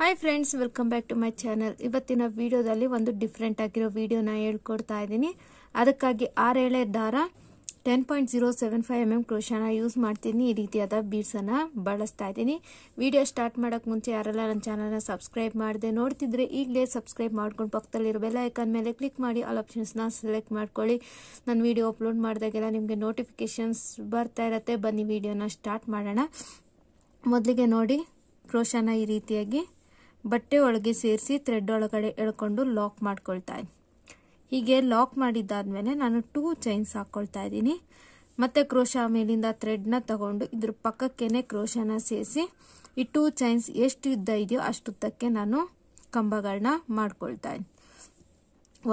hi friends welcome back to my channel ಇವತ್ತಿನ ವಿಡಿಯೋದಲ್ಲಿ ಒಂದು ಡಿಫ್ರೆಂಟ್ ಆಗಿರೋ ವೀಡಿಯೋನ ಹೇಳ್ಕೊಡ್ತಾ ಇದ್ದೀನಿ ಅದಕ್ಕಾಗಿ ಆರೇಳೆ ದಾರ ten point zero seven five M M ಕ್ರೋಶನ ಯೂಸ್ ಮಾಡ್ತೀನಿ ಈ ರೀತಿಯಾದ ಬೀಡ್ಸನ್ನು ಬಳಸ್ತಾ ಇದ್ದೀನಿ ವಿಡಿಯೋ ಸ್ಟಾರ್ಟ್ ಮಾಡೋಕೆ ಮುಂಚೆ ಯಾರೆಲ್ಲ ನನ್ನ ಚಾನಲ್ನ ಸಬ್ಸ್ಕ್ರೈಬ್ ಮಾಡಿದೆ ನೋಡ್ತಿದ್ರೆ ಈಗಲೇ ಸಬ್ಸ್ಕ್ರೈಬ್ ಮಾಡ್ಕೊಂಡು ಪಕ್ಕದಲ್ಲಿರೋ ಬೆಲ್ ಐಕನ್ ಮೇಲೆ ಕ್ಲಿಕ್ ಮಾಡಿ ಆಲ್ ಆಪ್ಷನ್ಸ್ನ ಸೆಲೆಕ್ಟ್ ಮಾಡ್ಕೊಳ್ಳಿ ನಾನು ವೀಡಿಯೋ ಅಪ್ಲೋಡ್ ಮಾಡಿದಾಗೆಲ್ಲ ನಿಮಗೆ ನೋಟಿಫಿಕೇಷನ್ಸ್ ಬರ್ತಾ ಇರತ್ತೆ ಬನ್ನಿ ವಿಡಿಯೋನ ಸ್ಟಾರ್ಟ್ ಮಾಡೋಣ ಮೊದಲಿಗೆ ನೋಡಿ ಕ್ರೋಶನ ಈ ರೀತಿಯಾಗಿ ಬಟ್ಟೆ ಒಳಗೆ ಸೇರಿಸಿ ಥ್ರೆಡ್ ಒಳಗಡೆ ಎಳ್ಕೊಂಡು ಲಾಕ್ ಮಾಡ್ಕೊಳ್ತಾ ಹೀಗೆ ಲಾಕ್ ಮಾಡಿದ್ದಾದ್ಮೇಲೆ ನಾನು ಟೂ ಚೈನ್ಸ್ ಹಾಕ್ಕೊಳ್ತಾ ಇದ್ದೀನಿ ಮತ್ತೆ ಕ್ರೋಶ ಮೇಲಿಂದ ಥ್ರೆಡ್ನ ತಗೊಂಡು ಇದ್ರ ಪಕ್ಕಕ್ಕೇನೆ ಕ್ರೋಶನ ಸೇರಿಸಿ ಈ ಟೂ ಚೈನ್ಸ್ ಎಷ್ಟು ಯುದ್ಧ ಇದೆಯೋ ಅಷ್ಟುದ್ದಕ್ಕೆ ನಾನು ಕಂಬಗಳನ್ನ ಮಾಡ್ಕೊಳ್ತಾ ಇದ್ದೀನಿ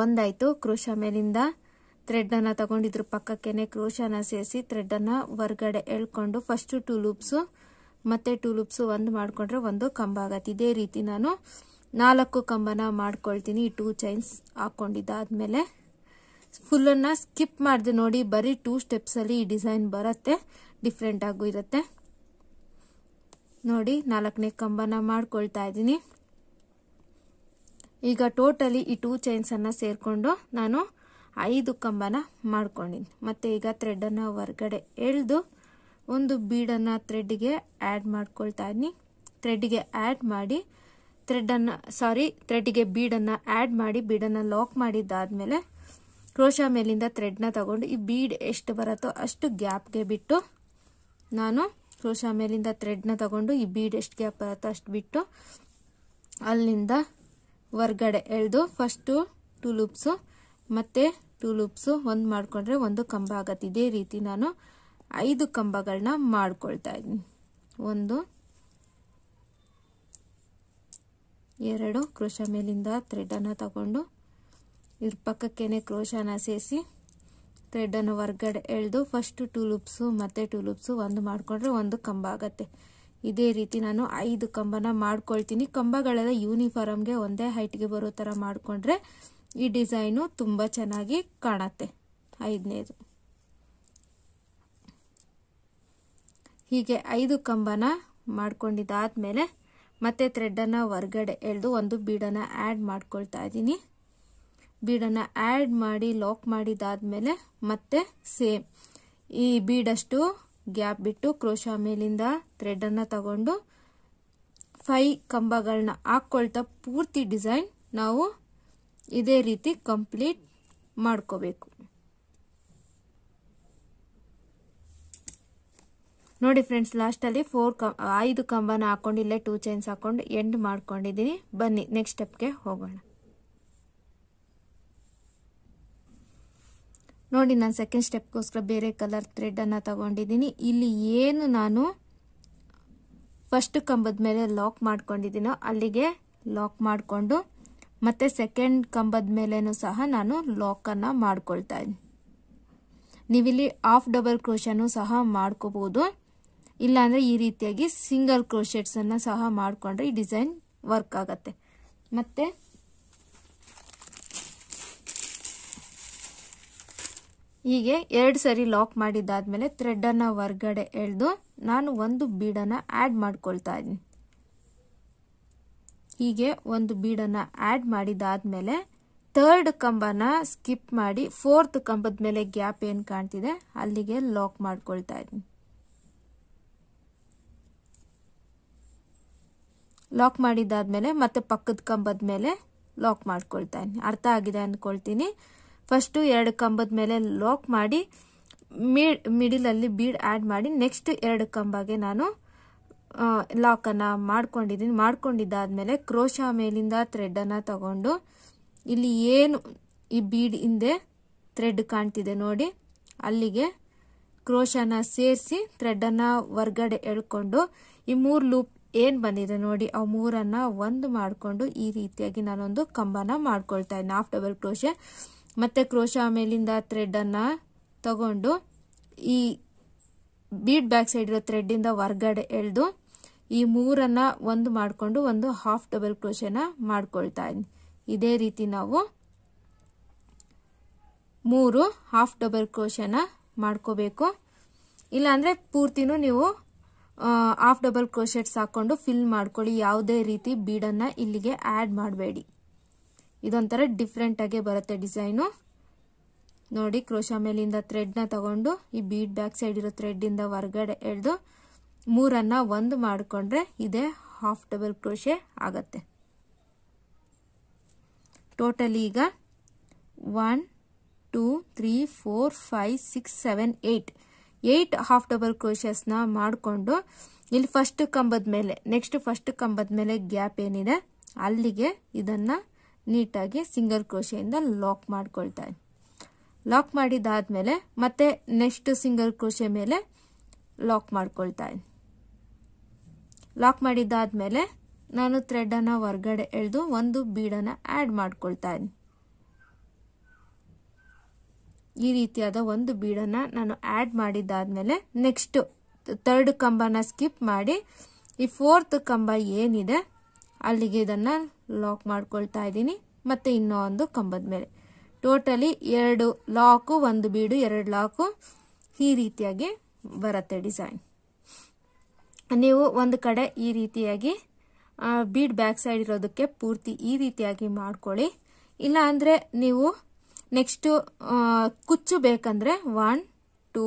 ಒಂದಾಯಿತು ಕ್ರೋಶ ಮೇಲಿಂದ ಥ್ರೆಡ್ಡನ್ನು ತಗೊಂಡು ಇದ್ರ ಪಕ್ಕಕ್ಕೇನೆ ಕ್ರೋಶನ ಸೇರಿಸಿ ಥ್ರೆಡ್ಡನ್ನು ಹೊರಗಡೆ ಎಳ್ಕೊಂಡು ಫಸ್ಟು ಟೂ ಲೂಪ್ಸು ಮತ್ತೆ ಟೂ ಒಂದು ಮಾಡಿಕೊಂಡ್ರೆ ಒಂದು ಕಂಬ ಆಗತ್ತೆ ಇದೇ ರೀತಿ ನಾನು ನಾಲ್ಕು ಕಂಬನ ಮಾಡ್ಕೊಳ್ತೀನಿ ಟೂ ಚೈನ್ಸ್ ಹಾಕ್ಕೊಂಡಿದ್ದಾದಮೇಲೆ ಫುಲ್ಲನ್ನು ಸ್ಕಿಪ್ ಮಾಡಿದೆ ನೋಡಿ ಬರೀ ಟೂ ಸ್ಟೆಪ್ಸಲ್ಲಿ ಈ ಡಿಸೈನ್ ಬರುತ್ತೆ ಡಿಫ್ರೆಂಟ್ ಆಗು ಇರುತ್ತೆ ನೋಡಿ ನಾಲ್ಕನೇ ಕಂಬನ ಮಾಡ್ಕೊಳ್ತಾ ಇದ್ದೀನಿ ಈಗ ಟೋಟಲಿ ಈ ಟೂ ಚೈನ್ಸನ್ನು ಸೇರಿಕೊಂಡು ನಾನು ಐದು ಕಂಬನ ಮಾಡ್ಕೊಂಡಿನಿ ಮತ್ತು ಈಗ ಥ್ರೆಡನ್ನು ಹೊರ್ಗಡೆ ಎಳೆದು ಒಂದು ಬೀಡನ್ನು ಥ್ರೆಡ್ಗೆ ಆ್ಯಡ್ ಮಾಡ್ಕೊಳ್ತಾ ಇದ್ದೀನಿ ಥ್ರೆಡ್ಗೆ ಆ್ಯಡ್ ಮಾಡಿ ಥ್ರೆಡ್ಡನ್ನು ಸಾರಿ ಥ್ರೆಡ್ಗೆ ಬೀಡನ್ನು ಆ್ಯಡ್ ಮಾಡಿ ಬೀಡನ್ನು ಲಾಕ್ ಮಾಡಿದ್ದಾದಮೇಲೆ ಕ್ರೋಶ ಮೇಲಿಂದ ಥ್ರೆಡ್ನ ತಗೊಂಡು ಈ ಬೀಡ್ ಎಷ್ಟು ಬರುತ್ತೋ ಅಷ್ಟು ಗ್ಯಾಪ್ಗೆ ಬಿಟ್ಟು ನಾನು ಕ್ರೋಶ ಮೇಲಿಂದ ಥ್ರೆಡ್ನ ತಗೊಂಡು ಈ ಬೀಡ್ ಎಷ್ಟು ಗ್ಯಾಪ್ ಬರುತ್ತೋ ಅಷ್ಟು ಬಿಟ್ಟು ಅಲ್ಲಿಂದ ಹೊರ್ಗಡೆ ಎಳೆದು ಫಸ್ಟು ಟೂ ಲೂಪ್ಸು ಮತ್ತು ಟೂ ಲೂಪ್ಸು ಒಂದು ಮಾಡಿಕೊಂಡ್ರೆ ಒಂದು ಕಂಬ ಆಗುತ್ತೆ ಇದೇ ರೀತಿ ನಾನು ಐದು ಕಂಬಗಳನ್ನ ಮಾಡ್ಕೊಳ್ತಾ ಇದ್ದೀನಿ ಒಂದು ಎರಡು ಕ್ರೋಶ ಮೇಲಿಂದ ಥ್ರೆಡನ್ನು ತಗೊಂಡು ಇದ್ರ ಪಕ್ಕಕ್ಕೇನೆ ಕ್ರೋಶನ ಸೇರಿಸಿ ಥ್ರೆಡನ್ನು ಹೊರ್ಗಡೆ ಎಳೆದು ಫಸ್ಟು ಟೂ ಮತ್ತು ಟೂ ಒಂದು ಮಾಡಿಕೊಂಡ್ರೆ ಒಂದು ಕಂಬ ಆಗುತ್ತೆ ಇದೇ ರೀತಿ ನಾನು ಐದು ಕಂಬನ ಮಾಡ್ಕೊಳ್ತೀನಿ ಕಂಬಗಳೆಲ್ಲ ಯೂನಿಫಾರಮ್ಗೆ ಒಂದೇ ಹೈಟ್ಗೆ ಬರೋ ಥರ ಮಾಡಿಕೊಂಡ್ರೆ ಈ ಡಿಸೈನು ತುಂಬ ಚೆನ್ನಾಗಿ ಕಾಣತ್ತೆ ಐದನೇದು ಹೀಗೆ ಐದು ಕಂಬನ ಮೇಲೆ ಮತ್ತೆ ಥ್ರೆಡ್ಡನ್ನು ಹೊರ್ಗಡೆ ಎಳೆದು ಒಂದು ಬೀಡನ್ನು ಆ್ಯಡ್ ಮಾಡ್ಕೊಳ್ತಾ ಇದ್ದೀನಿ ಬೀಡನ್ನು ಆ್ಯಡ್ ಮಾಡಿ ಲಾಕ್ ಮೇಲೆ ಮತ್ತೆ ಸೇಮ್ ಈ ಬೀಡಷ್ಟು ಗ್ಯಾಪ್ ಬಿಟ್ಟು ಕ್ರೋಶ ಮೇಲಿಂದ ಥ್ರೆಡ್ಡನ್ನು ತಗೊಂಡು ಫೈ ಕಂಬಗಳನ್ನ ಹಾಕ್ಕೊಳ್ತಾ ಪೂರ್ತಿ ಡಿಸೈನ್ ನಾವು ಇದೇ ರೀತಿ ಕಂಪ್ಲೀಟ್ ಮಾಡ್ಕೋಬೇಕು ನೋಡಿ ಫ್ರೆಂಡ್ಸ್ ಲಾಸ್ಟಲ್ಲಿ ಫೋರ್ ಕ ಐದು ಕಂಬನ ಹಾಕೊಂಡು ಇಲ್ಲೇ ಟೂ ಚೈನ್ಸ್ ಹಾಕೊಂಡು ಎಂಡ್ ಮಾಡ್ಕೊಂಡಿದ್ದೀನಿ ಬನ್ನಿ ನೆಕ್ಸ್ಟ್ ಸ್ಟೆಪ್ಗೆ ಹೋಗೋಣ ನೋಡಿ ನಾನು ಸೆಕೆಂಡ್ ಸ್ಟೆಪ್ಗೋಸ್ಕರ ಬೇರೆ ಕಲರ್ ಥ್ರೆಡನ್ನು ತಗೊಂಡಿದ್ದೀನಿ ಇಲ್ಲಿ ಏನು ನಾನು ಫಸ್ಟ್ ಕಂಬದ ಮೇಲೆ ಲಾಕ್ ಮಾಡ್ಕೊಂಡಿದ್ದೀನೋ ಅಲ್ಲಿಗೆ ಲಾಕ್ ಮಾಡಿಕೊಂಡು ಮತ್ತೆ ಸೆಕೆಂಡ್ ಕಂಬದ ಮೇಲೆನೂ ಸಹ ನಾನು ಲಾಕನ್ನು ಮಾಡ್ಕೊಳ್ತಾ ಇದ್ದೀನಿ ನೀವಿಲ್ಲಿ ಹಾಫ್ ಡಬಲ್ ಕ್ರೋಶನ್ನು ಸಹ ಮಾಡ್ಕೋಬೋದು ಇಲ್ಲಾಂದರೆ ಈ ರೀತಿಯಾಗಿ ಸಿಂಗಲ್ ಕ್ರೋಶೆಟ್ಸನ್ನು ಸಹ ಮಾಡಿಕೊಂಡ್ರೆ ಈ ಡಿಸೈನ್ ವರ್ಕ್ ಆಗುತ್ತೆ ಮತ್ತು ಹೀಗೆ ಎರಡು ಸರಿ ಲಾಕ್ ಥ್ರೆಡ್ ಥ್ರೆಡನ್ನು ಹೊರ್ಗಡೆ ಎಳೆದು ನಾನು ಒಂದು ಬೀಡನ್ನು ಆ್ಯಡ್ ಮಾಡ್ಕೊಳ್ತಾ ಇದ್ದೀನಿ ಹೀಗೆ ಒಂದು ಬೀಡನ್ನು ಆ್ಯಡ್ ಮಾಡಿದಾದ್ಮೇಲೆ ಥರ್ಡ್ ಕಂಬನ ಸ್ಕಿಪ್ ಮಾಡಿ ಫೋರ್ತ್ ಕಂಬದ ಮೇಲೆ ಗ್ಯಾಪ್ ಏನು ಕಾಣ್ತಿದೆ ಅಲ್ಲಿಗೆ ಲಾಕ್ ಮಾಡ್ಕೊಳ್ತಾ ಇದ್ದೀನಿ ಲಾಕ್ ಮಾಡಿದ್ದಾದ್ಮೇಲೆ ಮತ್ತೆ ಪಕ್ಕದ ಕಂಬದ ಮೇಲೆ ಲಾಕ್ ಮಾಡ್ಕೊಳ್ತಾ ಇದ್ದೀನಿ ಅರ್ಥ ಆಗಿದೆ ಅಂದ್ಕೊಳ್ತೀನಿ ಫಸ್ಟು ಎರಡು ಕಂಬದ ಮೇಲೆ ಲಾಕ್ ಮಾಡಿ ಮಿಡ್ ಮಿಡಿಲಲ್ಲಿ ಬೀಡ್ ಆ್ಯಡ್ ಮಾಡಿ ನೆಕ್ಸ್ಟ್ ಎರಡು ಕಂಬಗೆ ನಾನು ಲಾಕನ್ನು ಮಾಡ್ಕೊಂಡಿದ್ದೀನಿ ಮಾಡ್ಕೊಂಡಿದ್ದಾದ್ಮೇಲೆ ಕ್ರೋಶ ಮೇಲಿಂದ ಥ್ರೆಡ್ಡನ್ನು ತಗೊಂಡು ಇಲ್ಲಿ ಏನು ಈ ಬೀಡ್ ಹಿಂದೆ ಥ್ರೆಡ್ ಕಾಣ್ತಿದೆ ನೋಡಿ ಅಲ್ಲಿಗೆ ಕ್ರೋಶನ ಸೇರಿಸಿ ಥ್ರೆಡ್ಡನ್ನು ಹೊರ್ಗಡೆ ಎಳ್ಕೊಂಡು ಈ ಮೂರು ಲೂಪ್ ಏನ್ ಬಂದಿದೆ ನೋಡಿ ಆ ಮೂರನ್ನ ಒಂದು ಮಾಡಿಕೊಂಡು ಈ ರೀತಿಯಾಗಿ ನಾನೊಂದು ಕಂಬನ ಮಾಡ್ಕೊಳ್ತಾ ಇದ್ದೀನಿ ಹಾಫ್ ಡಬಲ್ ಕ್ರೋಶೆ ಮತ್ತೆ ಕ್ರೋಶ ಮೇಲಿಂದ ಅನ್ನ ತಗೊಂಡು ಈ ಬೀಡ್ ಬ್ಯಾಕ್ ಸೈಡ್ ಇರೋ ಥ್ರೆಡ್ ಇಂದ ಹೊರ್ಗಡೆ ಎಳೆದು ಈ ಮೂರನ್ನ ಒಂದು ಮಾಡಿಕೊಂಡು ಒಂದು ಹಾಫ್ ಡಬಲ್ ಕ್ರೋಶನ ಮಾಡ್ಕೊಳ್ತಾ ಇದ್ದೀನಿ ಇದೇ ರೀತಿ ನಾವು ಮೂರು ಹಾಫ್ ಡಬಲ್ ಕ್ರೋಶನ ಮಾಡ್ಕೋಬೇಕು ಇಲ್ಲಾಂದ್ರೆ ಪೂರ್ತಿನೂ ನೀವು ಹಾಫ್ ಡಬಲ್ ಕ್ರೋಶೆಟ್ಸ್ ಹಾಕ್ಕೊಂಡು ಫಿಲ್ ಮಾಡ್ಕೊಳ್ಳಿ ಯಾವುದೇ ರೀತಿ ಬೀಡನ್ನು ಇಲ್ಲಿಗೆ ಆ್ಯಡ್ ಮಾಡಬೇಡಿ ಇದೊಂಥರ ಡಿಫ್ರೆಂಟಾಗೇ ಬರುತ್ತೆ ಡಿಸೈನು ನೋಡಿ ಕ್ರೋಶ ಮೇಲಿಂದ ಥ್ರೆಡ್ನ ತಗೊಂಡು ಈ ಬೀಡ್ ಬ್ಯಾಕ್ ಸೈಡ್ ಇರೋ ಥ್ರೆಡ್ಡಿಂದ ಹೊರಗಡೆ ಎಳೆದು ಮೂರನ್ನು ಒಂದು ಮಾಡಿಕೊಂಡ್ರೆ ಇದೇ ಹಾಫ್ ಡಬಲ್ ಕ್ರೋಶೆ ಆಗತ್ತೆ ಟೋಟಲಿ ಈಗ one two three four five six seven eight eight half double ಕ್ರೋಶಸ್ನ ಮಾಡಿಕೊಂಡು ಇಲ್ಲಿ ಫಸ್ಟ್ ಕಂಬದ ಮೇಲೆ ನೆಕ್ಸ್ಟ್ ಫಸ್ಟ್ ಕಂಬದ ಮೇಲೆ ಗ್ಯಾಪ್ ಏನಿದೆ ಅಲ್ಲಿಗೆ ಇದನ್ನು ನೀಟಾಗಿ ಸಿಂಗಲ್ ಕ್ರೋಶೆಯಿಂದ ಲಾಕ್ ಮಾಡ್ಕೊಳ್ತಾ ಲಾಕ್ ಮಾಡಿದಾದ್ಮೇಲೆ ಮತ್ತೆ ನೆಕ್ಸ್ಟ್ ಸಿಂಗಲ್ ಕ್ರೋಶೆ ಮೇಲೆ ಲಾಕ್ ಮಾಡ್ಕೊಳ್ತಾ ಲಾಕ್ ಮಾಡಿದ್ದಾದ್ಮೇಲೆ ನಾನು ಥ್ರೆಡನ್ನು ಹೊರ್ಗಡೆ ಎಳೆದು ಒಂದು ಬೀಡನ್ನು ಆ್ಯಡ್ ಮಾಡ್ಕೊಳ್ತಾ ಇದ್ದೀನಿ ಈ ರೀತಿಯಾದ ಒಂದು ಬೀಡನ್ನು ನಾನು ಆ್ಯಡ್ ಮಾಡಿದ್ದಾದ್ಮೇಲೆ ನೆಕ್ಸ್ಟ್ ತರ್ಡ್ ಕಂಬನ ಸ್ಕಿಪ್ ಮಾಡಿ ಈ ಫೋರ್ತ್ ಕಂಬ ಏನಿದೆ ಅಲ್ಲಿಗೆ ಇದನ್ನು ಲಾಕ್ ಮಾಡ್ಕೊಳ್ತಾ ಇದ್ದೀನಿ ಮತ್ತು ಇನ್ನೂ ಒಂದು ಕಂಬದ ಮೇಲೆ ಟೋಟಲಿ ಎರಡು ಲಾಕು ಒಂದು ಬೀಡು ಎರಡು ಲಾಕು ಈ ರೀತಿಯಾಗಿ ಬರುತ್ತೆ ಡಿಸೈನ್ ನೀವು ಒಂದು ಕಡೆ ಈ ರೀತಿಯಾಗಿ ಬೀಡ್ ಬ್ಯಾಕ್ ಸೈಡ್ ಇರೋದಕ್ಕೆ ಪೂರ್ತಿ ಈ ರೀತಿಯಾಗಿ ಮಾಡ್ಕೊಳ್ಳಿ ಇಲ್ಲ ಅಂದರೆ ನೀವು ನೆಕ್ಸ್ಟು uh, ಕುಚ್ಚು ಬೇಕಂದರೆ one two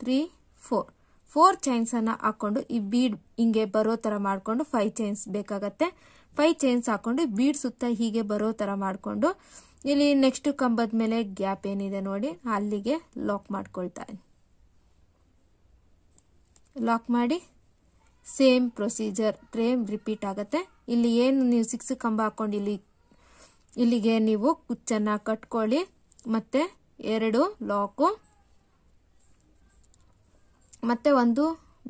three four four ಚೈನ್ಸನ್ನು ಹಾಕ್ಕೊಂಡು ಈ ಬೀಡ್ ಹಿಂಗೆ ಬರೋ ಥರ ಮಾಡಿಕೊಂಡು ಫೈವ್ ಚೈನ್ಸ್ ಬೇಕಾಗತ್ತೆ ಫೈವ್ ಚೈನ್ಸ್ ಹಾಕ್ಕೊಂಡು ಬೀಡ್ ಸುತ್ತ ಹೀಗೆ ಬರೋ ಥರ ಮಾಡಿಕೊಂಡು ಇಲ್ಲಿ ನೆಕ್ಸ್ಟ್ ಕಂಬದ ಮೇಲೆ ಗ್ಯಾಪ್ ಏನಿದೆ ನೋಡಿ ಅಲ್ಲಿಗೆ ಲಾಕ್ ಮಾಡ್ಕೊಳ್ತಾ ಲಾಕ್ ಮಾಡಿ ಸೇಮ್ ಪ್ರೊಸೀಜರ್ ಟ್ರೇಮ್ ರಿಪೀಟ್ ಆಗುತ್ತೆ ಇಲ್ಲಿ ಏನು ನೀವು ಸಿಕ್ಸ್ ಕಂಬ ಹಾಕೊಂಡು ಇಲ್ಲಿ ಇಲ್ಲಿಗೆ ನೀವು ಕುಚ್ಚನ್ನು ಕಟ್ಕೊಳ್ಳಿ ಮತ್ತೆ ಎರಡು ಲಾಕು ಮತ್ತೆ ಒಂದು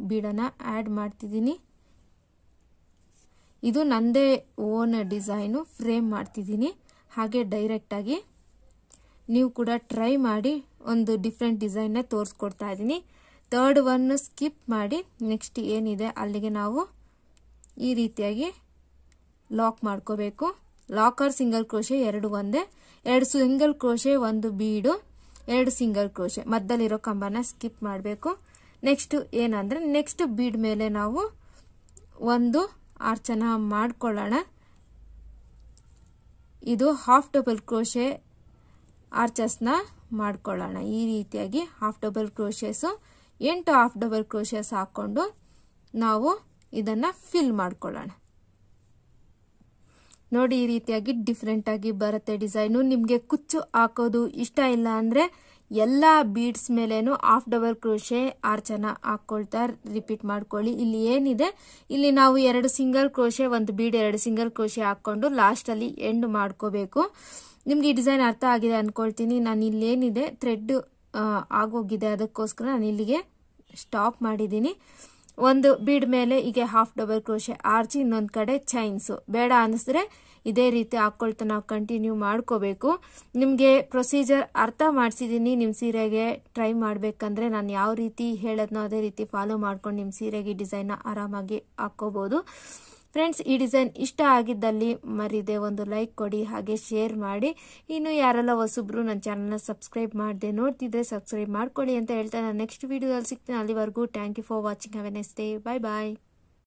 ಬೀಡನ ಆ್ಯಡ್ ಮಾಡ್ತಿದ್ದೀನಿ ಇದು ನನ್ನದೇ ಓನ್ ಡಿಸೈನು ಫ್ರೇಮ್ ಮಾಡ್ತಿದ್ದೀನಿ ಹಾಗೆ ಡೈರೆಕ್ಟಾಗಿ ನೀವು ಕೂಡ ಟ್ರೈ ಮಾಡಿ ಒಂದು ಡಿಫ್ರೆಂಟ್ ಡಿಸೈನ್ನ ತೋರಿಸ್ಕೊಡ್ತಾ ಇದ್ದೀನಿ ತರ್ಡ್ ಒನ್ ಸ್ಕಿಪ್ ಮಾಡಿ ನೆಕ್ಸ್ಟ್ ಏನಿದೆ ಅಲ್ಲಿಗೆ ನಾವು ಈ ರೀತಿಯಾಗಿ ಲಾಕ್ ಮಾಡ್ಕೋಬೇಕು ಲಾಕರ್ ಸಿಂಗಲ್ ಕ್ರೋಶೆ ಎರಡು ಒಂದೇ ಎರಡು ಸಿಂಗಲ್ ಕ್ರೋಶೆ ಒಂದು ಬೀಡು ಎರಡು ಸಿಂಗಲ್ ಕ್ರೋಶೆ ಮದ್ದಲ್ಲಿರೋ ಕಂಬನ ಸ್ಕಿಪ್ ಮಾಡಬೇಕು ನೆಕ್ಸ್ಟ್ ಏನಂದ್ರೆ ನೆಕ್ಸ್ಟ್ ಬೀಡ್ ಮೇಲೆ ನಾವು ಒಂದು ಆರ್ಚನ ಮಾಡಿಕೊಳ್ಳೋಣ ಇದು ಹಾಫ್ ಡಬಲ್ ಕ್ರೋಶೆ ಆರ್ಚಸ್ನ ಮಾಡ್ಕೊಳ್ಳೋಣ ಈ ರೀತಿಯಾಗಿ ಹಾಫ್ ಡಬಲ್ ಕ್ರೋಶೆಸು ಎಂಟು ಹಾಫ್ ಡಬಲ್ ಕ್ರೋಶೆಸ್ ಹಾಕ್ಕೊಂಡು ನಾವು ಇದನ್ನು ಫಿಲ್ ಮಾಡ್ಕೊಳ್ಳೋಣ ನೋಡಿ ಈ ರೀತಿಯಾಗಿ ಡಿಫ್ರೆಂಟ್ ಆಗಿ ಬರುತ್ತೆ ಡಿಸೈನು ನಿಮಗೆ ಕುಚ್ಚು ಹಾಕೋದು ಇಷ್ಟ ಇಲ್ಲ ಅಂದರೆ ಎಲ್ಲ ಬೀಡ್ಸ್ ಮೇಲೇನು ಹಾಫ್ ಡಬಲ್ ಕ್ರೋಶೆ ಆರ್ಚನ ಹಾಕೊಳ್ತಾ ರಿಪೀಟ್ ಮಾಡ್ಕೊಳ್ಳಿ ಇಲ್ಲಿ ಏನಿದೆ ಇಲ್ಲಿ ನಾವು ಎರಡು ಸಿಂಗಲ್ ಕ್ರೋಶೆ ಒಂದು ಬೀಡ್ ಎರಡು ಸಿಂಗಲ್ ಕ್ರೋಶೆ ಹಾಕ್ಕೊಂಡು ಲಾಸ್ಟಲ್ಲಿ ಎಂಡ್ ಮಾಡ್ಕೋಬೇಕು ನಿಮ್ಗೆ ಈ ಡಿಸೈನ್ ಅರ್ಥ ಆಗಿದೆ ಅನ್ಕೊಳ್ತೀನಿ ನಾನು ಏನಿದೆ ಥ್ರೆಡ್ ಆಗೋಗಿದೆ ಅದಕ್ಕೋಸ್ಕರ ನಾನು ಇಲ್ಲಿಗೆ ಸ್ಟಾಪ್ ಮಾಡಿದ್ದೀನಿ ಒಂದು ಬೀಡ್ ಮೇಲೆ ಹೀಗೆ ಹಾಫ್ ಡಬಲ್ ಕ್ರೋಶೆ ಆರ್ಚಿ ಇನ್ನೊಂದು ಕಡೆ ಚೈನ್ಸು ಬೇಡ ಅನಿಸಿದ್ರೆ ಇದೇ ರೀತಿ ಹಾಕ್ಕೊಳ್ತಾ ನಾವು ಕಂಟಿನ್ಯೂ ಮಾಡ್ಕೋಬೇಕು ನಿಮಗೆ ಪ್ರೊಸೀಜರ್ ಅರ್ಥ ಮಾಡಿಸಿದ್ದೀನಿ ನಿಮ್ಮ ಸೀರೆಗೆ ಟ್ರೈ ಮಾಡಬೇಕಂದ್ರೆ ನಾನು ಯಾವ ರೀತಿ ಹೇಳದ್ನೋ ಅದೇ ರೀತಿ ಫಾಲೋ ಮಾಡ್ಕೊಂಡು ನಿಮ್ಮ ಸೀರೆಗೆ ಡಿಸೈನ್ ಆರಾಮಾಗಿ ಹಾಕ್ಕೋಬೋದು ಫ್ರೆಂಡ್ಸ್ ಈ ಡಿಸೈನ್ ಇಷ್ಟ ಆಗಿದ್ದಲ್ಲಿ ಮರಿದೆ ಒಂದು ಲೈಕ್ ಕೊಡಿ ಹಾಗೆ ಶೇರ್ ಮಾಡಿ ಇನ್ನು ಯಾರೆಲ್ಲ ಹೊಸಬ್ರು ನನ್ನ ಚಾನಲ್ನ ಸಬ್ಸ್ಕ್ರೈಬ್ ಮಾಡಿದೆ ನೋಡ್ತಿದ್ರೆ ಸಬ್ಸ್ಕ್ರೈಬ್ ಮಾಡ್ಕೊಳ್ಳಿ ಅಂತ ಹೇಳ್ತಾ ನಾನು ನೆಕ್ಸ್ಟ್ ವೀಡಿಯೋದಲ್ಲಿ ಸಿಗ್ತೀನಿ ಅಲ್ಲಿವರೆಗೂ thank you for watching have a bye day bye bye